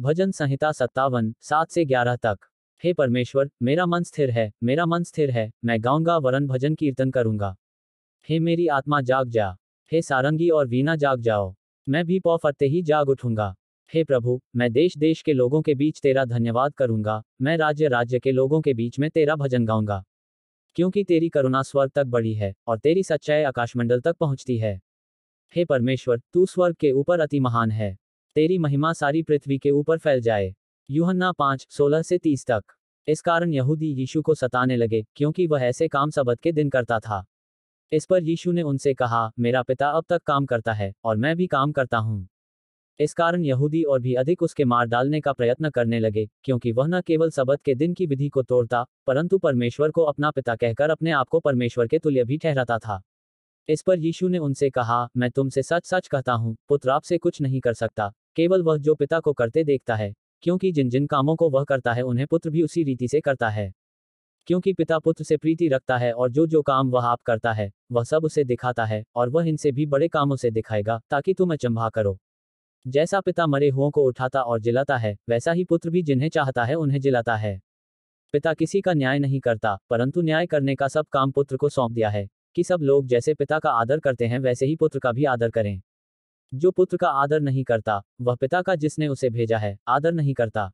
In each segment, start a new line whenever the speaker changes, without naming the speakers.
भजन संहिता सत्तावन सात से ग्यारह तक हे परमेश्वर मेरा मन स्थिर है मेरा मन स्थिर है मैं गाऊंगा वरन भजन कीर्तन करूंगा हे मेरी आत्मा जाग जा हे सारंगी और वीणा जाग जाओ मैं भी पौ फरते ही जाग उठूंगा हे प्रभु मैं देश देश के लोगों के बीच तेरा धन्यवाद करूंगा मैं राज्य राज्य के लोगों के बीच में तेरा भजन गाऊंगा क्योंकि तेरी करुणा स्वर्ग तक बड़ी है और तेरी सच्चाई आकाशमंडल तक पहुंचती है हे परमेश्वर तू स्वर्ग के ऊपर अति महान है तेरी महिमा सारी पृथ्वी के ऊपर फैल जाए यूहन्ना पाँच सोलह से तीस तक इस कारण यहूदी यीशु को सताने लगे क्योंकि वह ऐसे काम सबद के दिन करता था इस पर यीशु ने उनसे कहा मेरा पिता अब तक काम करता है और मैं भी काम करता हूँ इस कारण यहूदी और भी अधिक उसके मार डालने का प्रयत्न करने लगे क्योंकि वह न केवल सबद के दिन की विधि को तोड़ता परंतु परमेश्वर को अपना पिता कहकर अपने आप को परमेश्वर के तुल्य भी ठहराता था इस पर यीशु ने उनसे कहा मैं तुमसे सच सच कहता हूँ पुत्र आपसे कुछ नहीं कर सकता केवल वह जो पिता को करते देखता है क्योंकि जिन जिन कामों को वह करता है उन्हें पुत्र भी उसी रीति से करता है क्योंकि पिता पुत्र से प्रीति रखता है और जो जो काम वह आप करता है वह सब उसे दिखाता है और वह इनसे भी बड़े कामों से दिखाएगा ताकि तुम अचंभा करो जैसा पिता मरे हुओं को उठाता और जिलाता है वैसा ही पुत्र भी जिन्हें चाहता है उन्हें जिलाता है पिता किसी का न्याय नहीं करता परंतु न्याय करने का सब काम पुत्र को सौंप दिया है कि सब लोग जैसे पिता का आदर करते हैं वैसे ही पुत्र का भी आदर करें जो पुत्र का आदर नहीं करता वह पिता का जिसने उसे भेजा है आदर नहीं करता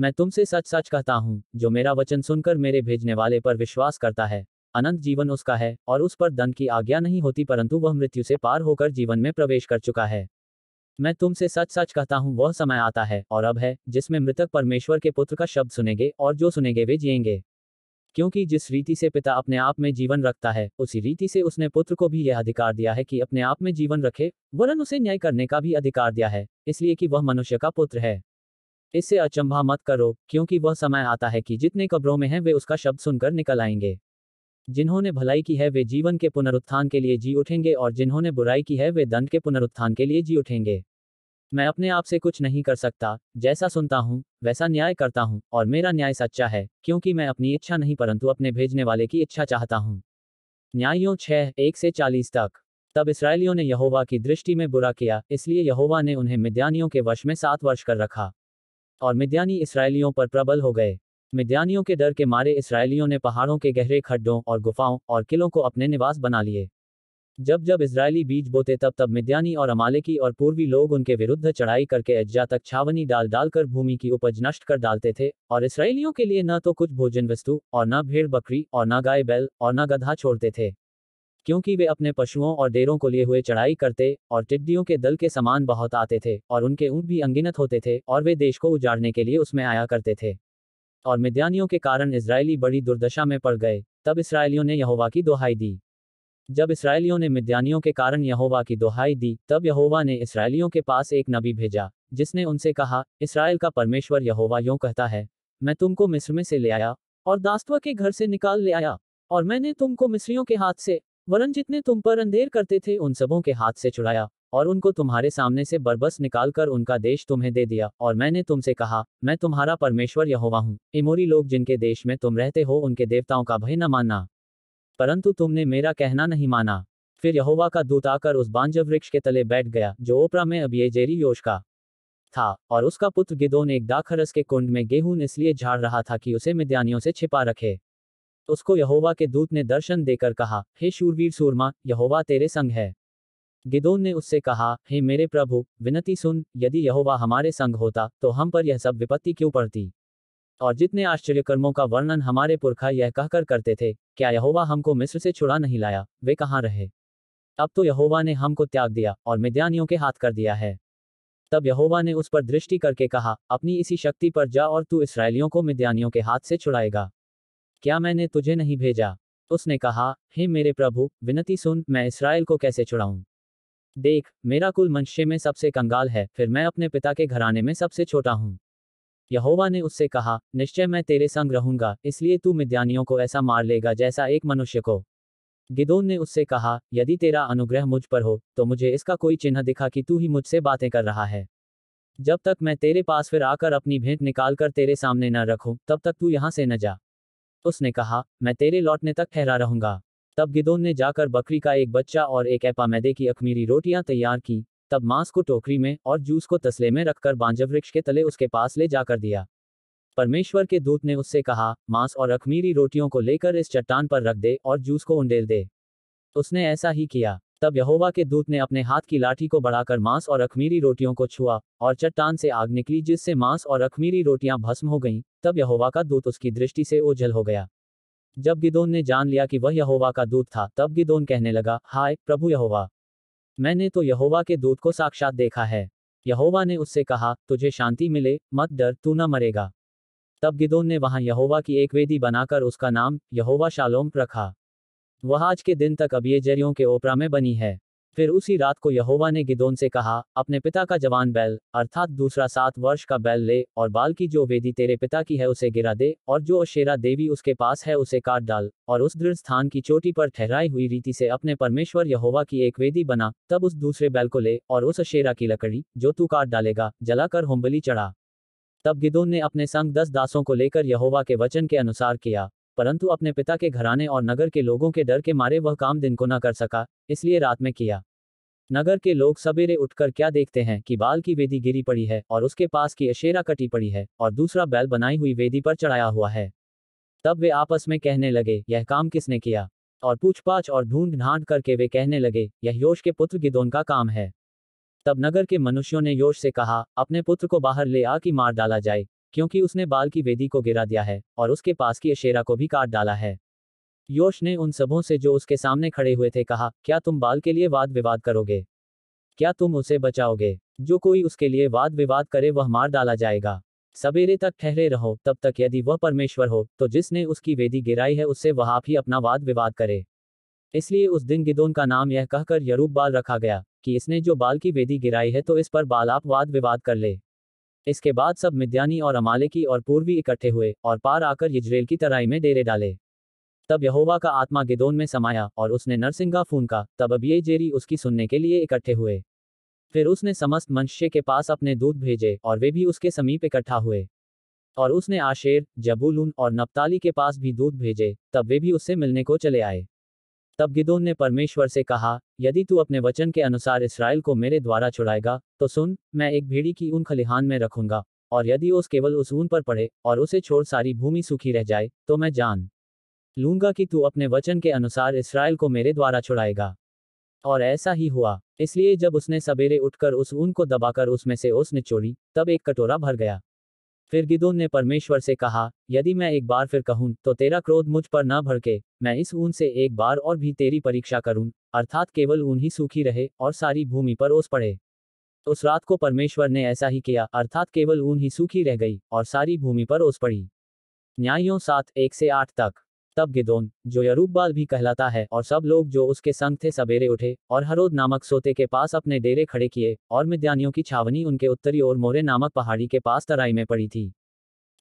मैं तुमसे सच सच कहता हूँ जो मेरा वचन सुनकर मेरे भेजने वाले पर विश्वास करता है अनंत जीवन उसका है और उस पर दंड की आज्ञा नहीं होती परंतु वह मृत्यु से पार होकर जीवन में प्रवेश कर चुका है मैं तुमसे सच सच कहता हूँ वह समय आता है और अब है जिसमें मृतक परमेश्वर के पुत्र का शब्द सुनेंगे और जो सुनेंगे वे जियेंगे क्योंकि जिस रीति से पिता अपने आप में जीवन रखता है उसी रीति से उसने पुत्र को भी यह अधिकार दिया है कि अपने आप में जीवन रखे वरन उसे न्याय करने का भी अधिकार दिया है इसलिए कि वह मनुष्य का पुत्र है इससे अचंभा मत करो क्योंकि वह समय आता है कि जितने कब्रों में हैं वे उसका शब्द सुनकर निकल आएंगे जिन्होंने भलाई की है वे जीवन के पुनरुत्थान के लिए जी उठेंगे और जिन्होंने बुराई की है वे दंड के पुनरुत्थान के लिए जी उठेंगे मैं अपने आप से कुछ नहीं कर सकता जैसा सुनता हूँ वैसा न्याय करता हूँ और मेरा न्याय सच्चा है क्योंकि मैं अपनी इच्छा नहीं परंतु अपने भेजने वाले की इच्छा चाहता हूँ न्यायों छः एक से चालीस तक तब इसराइलियों ने यहोवा की दृष्टि में बुरा किया इसलिए यहोवा ने उन्हें मिद्यानियों के वश में सात वर्ष कर रखा और मिद्यानी इसराइलियों पर प्रबल हो गए मिद्यानियों के डर के मारे इसराइलियों ने पहाड़ों के गहरे खड्डों और गुफाओं और किलों को अपने निवास बना लिए जब जब इसराइली बीज बोते तब तब मिद्यानी और अमालिकी और पूर्वी लोग उनके विरुद्ध चढ़ाई करके अज्जा तक छावनी डाल डालकर भूमि की उपज नष्ट कर डालते थे और इसराइलियों के लिए न तो कुछ भोजन वस्तु और न भेड़ बकरी और न गाय बैल और न गधा छोड़ते थे क्योंकि वे अपने पशुओं और डेरों को लिए हुए चढ़ाई करते और टिड्डियों के दल के समान बहुत आते थे और उनके ऊँट भी अंगिनत होते थे और वे देश को उजाड़ने के लिए उसमें आया करते थे और मिद्यानियों के कारण इसराइली बड़ी दुर्दशा में पड़ गए तब इसराइलियों ने यहोवा की दोहाई दी जब इसराइलियों ने मिद्यानियों के कारण यहोवा की दोहाई दी तब यहोवा ने इसराइलियों के पास एक नबी भेजा जिसने उनसे कहा इसराइल का परमेश्वर यहोवा यूं कहता है मैं तुमको मिस्र में से ले आया और दास्तव के घर से निकाल ले आया और मैंने तुमको मिस्रियों के हाथ से वरन जितने तुम पर अंधेर करते थे उन सबों के हाथ से छुड़ाया और उनको तुम्हारे सामने से बरबस निकालकर उनका देश तुम्हें दे दिया और मैंने तुमसे कहा मैं तुम्हारा परमेश्वर यहोवा हूँ इमोरी लोग जिनके देश में तुम रहते हो उनके देवताओं का भय न मानना परंतु तुमने मेरा कहना नहीं माना फिर यहोवा का दूत आकर उस बांज वृक्ष के तले बैठ गया जो ओपरा में अब ये जेरी योश का था और उसका पुत्र गिदोन एक दाखरस के कुंड में गेहूं इसलिए झाड़ रहा था कि उसे मिद्यानियों से छिपा रखे उसको यहोवा के दूत ने दर्शन देकर कहा हे शूरवीर सूरमा यहोवा तेरे संग है गिदोन ने उससे कहा हे मेरे प्रभु विनती सुन यदि यहोवा हमारे संग होता तो हम पर यह सब विपत्ति क्यों पड़ती और जितने आश्चर्यकर्मों का वर्णन हमारे पुरखा यह कहकर करते थे क्या यहोवा हमको मिस्र से छुड़ा नहीं लाया वे कहाँ रहे अब तो यहोवा ने हमको त्याग दिया और मिद्यानियों के हाथ कर दिया है तब यहोवा ने उस पर दृष्टि करके कहा अपनी इसी शक्ति पर जा और तू इसराइलियों को मिद्यानियों के हाथ से छुड़ाएगा क्या मैंने तुझे नहीं भेजा उसने कहा हे मेरे प्रभु विनती सुन मैं इसराइल को कैसे छुड़ाऊं देख मेरा कुल मंशे में सबसे कंगाल है फिर मैं अपने पिता के घराने में सबसे छोटा हूँ यहोवा ने उससे कहा निश्चय मैं तेरे संग रहूंगा इसलिए तू मिद्यानियों को ऐसा मार लेगा जैसा एक मनुष्य को गिदोन ने उससे कहा यदि तेरा अनुग्रह मुझ पर हो तो मुझे इसका कोई चिन्ह दिखा कि तू ही मुझसे बातें कर रहा है जब तक मैं तेरे पास फिर आकर अपनी भेंट निकाल कर तेरे सामने न रखूं तब तक तू यहां से न जा उसने कहा मैं तेरे लौटने तक ठहरा रहूंगा तब गिदोन ने जाकर बकरी का एक बच्चा और एक मैदे की अखमीरी रोटियां तैयार की तब मांस को टोकरी में और जूस को तसले में रखकर बांझ वृक्ष के तले उसके पास ले जाकर दिया परमेश्वर के दूत ने उससे कहा मांस और अखमीरी रोटियों को लेकर इस चट्टान पर रख दे और जूस को उंडेल दे उसने ऐसा ही किया तब यहोवा के दूत ने अपने हाथ की लाठी को बढ़ाकर मांस और अखमीरी रोटियों को छुआ और चट्टान से आग निकली जिससे मांस और अखमीरी रोटियां भस्म हो गईं तब यहोवा का दूत उसकी दृष्टि से ओझल हो गया जब गिदोन ने जान लिया कि वह यहोवा का दूत था तब गिदोन कहने लगा हाय प्रभु यहोवा मैंने तो यहोवा के दूत को साक्षात देखा है यहोवा ने उससे कहा तुझे शांति मिले मत डर तू न मरेगा तब गिदोन ने वहां यहोवा की एक वेदी बनाकर उसका नाम यहोवा शालोम रखा वह आज के दिन तक अबियजरियों के ओपरा में बनी है फिर उसी रात को यहोवा ने गिदोन से कहा अपने पिता का जवान बैल अर्थात दूसरा सात वर्ष का बैल ले और बाल की जो वेदी तेरे पिता की है उसे गिरा दे और जो अशेरा देवी उसके पास है उसे काट डाल और उस दृढ़ स्थान की चोटी पर ठहराई हुई रीति से अपने परमेश्वर यहोवा की एक वेदी बना तब उस दूसरे बैल को ले और उस अशेरा की लकड़ी जो तू काट डालेगा जलाकर होम्बली चढ़ा तब गिदोन ने अपने संग दस दासों को लेकर यहोवा के वचन के अनुसार किया परंतु अपने पिता के घराने और नगर के लोगों के डर के मारे वह काम दिन को न कर सका इसलिए रात में किया नगर के लोग सवेरे उठकर क्या देखते हैं कि बाल की वेदी गिरी पड़ी है और उसके पास की अशेरा कटी पड़ी है और दूसरा बैल बनाई हुई वेदी पर चढ़ाया हुआ है तब वे आपस में कहने लगे यह काम किसने किया और पूछपाछ और ढूंढ ढांड करके वे कहने लगे यह योश के पुत्र गिदोन का काम है तब नगर के मनुष्यों ने योश से कहा अपने पुत्र को बाहर ले आ कि मार डाला जाए क्योंकि उसने बाल की वेदी को गिरा दिया है और उसके पास की अशेरा को भी काट डाला है योश ने उन सबों से जो उसके सामने खड़े हुए थे कहा क्या तुम बाल के लिए वाद विवाद करोगे क्या तुम उसे बचाओगे जो कोई उसके लिए वाद विवाद करे वह मार डाला जाएगा सवेरे तक ठहरे रहो तब तक यदि वह परमेश्वर हो तो जिसने उसकी वेदी गिराई है उससे वह आप ही अपना वाद विवाद करे इसलिए उस दिन गिदोन का नाम यह कहकर यरूप बाल रखा गया कि इसने जो बाल की वेदी गिराई है तो इस पर बाल आप वाद विवाद कर ले इसके बाद सब मिद्यानी और अमालिकी और पूर्वी इकट्ठे हुए और पार आकर यजरेल की तराई में डेरे डाले तब यहोवा का आत्मा गिदोन में समाया और उसने नरसिंगा का तब अब ये जेरी उसकी सुनने के लिए इकट्ठे हुए फिर उसने समस्त मनुष्य के पास अपने दूध भेजे और वे भी उसके समीप इकट्ठा हुए और उसने आशेर जबुलून और नप्ताली के पास भी दूध भेजे तब वे भी उससे मिलने को चले आए तब गिदोन ने परमेश्वर से कहा यदि तू अपने वचन के अनुसार इसराइल को मेरे द्वारा छुड़ाएगा तो सुन मैं एक भीड़ी की ऊन खलिहान में रखूंगा और यदि उस केवल उस ऊन पर पड़े और उसे छोड़ सारी भूमि सूखी रह जाए तो मैं जान लूंगा कि तू अपने वचन के अनुसार इसराइल को मेरे द्वारा छुड़ाएगा और ऐसा ही हुआ इसलिए जब उसने सवेरे उठकर उस ऊन को दबाकर उसमें से उसने चोरी तब एक कटोरा भर गया फिर गिदोन ने परमेश्वर से कहा यदि मैं एक बार फिर कहूँ तो तेरा क्रोध मुझ पर न भड़के मैं इस ऊन से एक बार और भी तेरी परीक्षा करूँ अर्थात केवल ऊन ही सूखी रहे और सारी भूमि पर ओस पड़े उस रात को परमेश्वर ने ऐसा ही किया अर्थात केवल ऊन ही सूखी रह गई और सारी भूमि पर ओस पड़ी न्यायों सात एक से आठ तक तब गिदोन जो यरूबबाल भी कहलाता है और सब लोग जो उसके संग थे सवेरे उठे और हरोद नामक सोते के पास अपने डेरे खड़े किए और मिद्यानियों की छावनी उनके उत्तरी और मोरे नामक पहाड़ी के पास तराई में पड़ी थी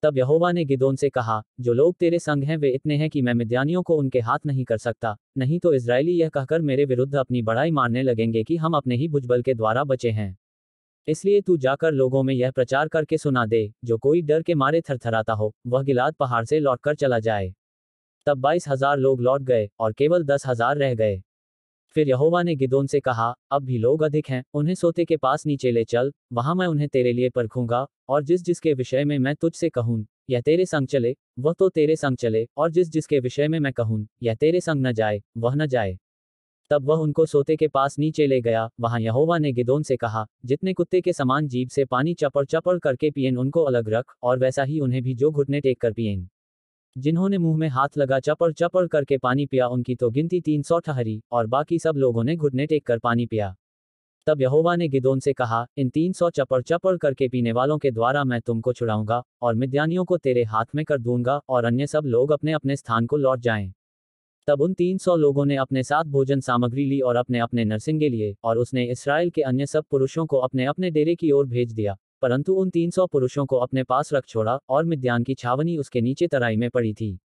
तब यहोवा ने गिदोन से कहा जो लोग तेरे संग हैं वे इतने हैं कि मैं मिद्यानियों को उनके हाथ नहीं कर सकता नहीं तो इसराइली यह कहकर मेरे विरुद्ध अपनी बड़ाई मारने लगेंगे कि हम अपने ही भुजबल के द्वारा बचे हैं इसलिए तू जाकर लोगों में यह प्रचार करके सुना दे जो कोई डर के मारे थरथराता हो वह गिलाद पहाड़ से लौटकर चला जाए तब बाईस हजार लोग लौट गए और केवल दस हजार रह गए फिर यहोवा ने गिदोन से कहा अब भी लोग अधिक हैं उन्हें सोते के पास नीचे ले चल वहां मैं उन्हें तेरे लिए परखूंगा और जिस जिसके विषय में मैं तुझसे कहूँ यह तेरे संग चले वह तो तेरे संग चले और जिस जिसके विषय में मैं कहूँ यह तेरे संग न जाए वह न जाए तब वह उनको सोते के पास नीचे ले गया वहां यहोवा ने गिदोन से कहा जितने कुत्ते के समान जीभ से पानी चपड़ चपड़ करके पिएन उनको अलग रख और वैसा ही उन्हें भी जो घुटने टेक कर पियन जिन्होंने मुंह में हाथ लगा चपड़ चपड़ करके पानी पिया उनकी तो गिनती तीन सौ ठहरी और बाकी सब लोगों ने घुटने टेक कर पानी पिया तब यहोवा ने गिदोन से कहा इन तीन सौ चपड़ चपड़ करके पीने वालों के द्वारा मैं तुमको छुड़ाऊंगा और मिद्यानियों को तेरे हाथ में कर दूंगा और अन्य सब लोग अपने अपने स्थान को लौट जाएं। तब उन तीन सौ लोगों ने अपने साथ भोजन सामग्री ली और अपने अपने नरसिंगे लिए और उसने इसराइल के अन्य सब पुरुषों को अपने अपने डेरे की ओर भेज दिया परंतु उन 300 पुरुषों को अपने पास रख छोड़ा और मिद्यान की छावनी उसके नीचे तराई में पड़ी थी